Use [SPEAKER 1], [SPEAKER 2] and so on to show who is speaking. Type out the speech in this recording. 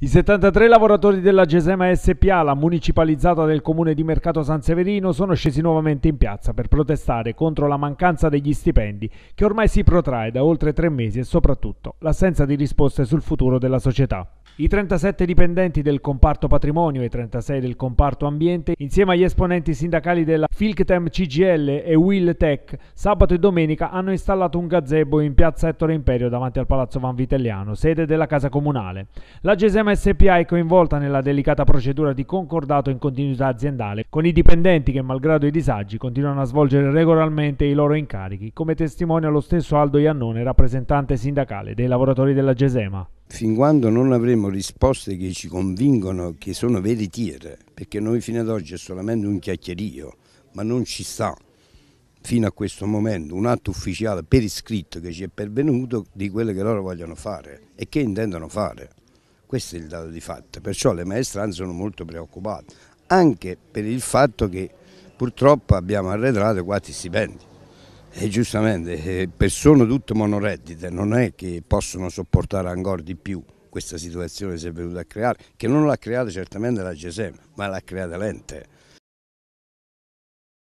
[SPEAKER 1] I 73 lavoratori della Gesema SPA, la municipalizzata del comune di Mercato San Severino, sono scesi nuovamente in piazza per protestare contro la mancanza degli stipendi che ormai si protrae da oltre tre mesi e soprattutto l'assenza di risposte sul futuro della società. I 37 dipendenti del comparto patrimonio e i 36 del comparto ambiente, insieme agli esponenti sindacali della Filctem CGL e Will Tech, sabato e domenica hanno installato un gazebo in piazza Ettore Imperio davanti al Palazzo Vanvitelliano, sede della Casa Comunale. La Gesema Sistema SPA è coinvolta nella delicata procedura di concordato in continuità aziendale con i dipendenti che, malgrado i disagi, continuano a svolgere regolarmente i loro incarichi, come testimonia lo stesso Aldo Iannone, rappresentante sindacale dei lavoratori della Gesema.
[SPEAKER 2] Fin quando non avremo risposte che ci convincono che sono veritiere, perché noi fino ad oggi è solamente un chiacchierio, ma non ci sta fino a questo momento un atto ufficiale per iscritto che ci è pervenuto di quello che loro vogliono fare e che intendono fare. Questo è il dato di fatto, perciò le maestranze sono molto preoccupate, anche per il fatto che purtroppo abbiamo arretrato quattro stipendi. E giustamente, eh, persone tutte monoreddite non è che possono sopportare ancora di più questa situazione che si è venuta a creare, che non l'ha creata certamente la GESEM, ma l'ha creata l'ente.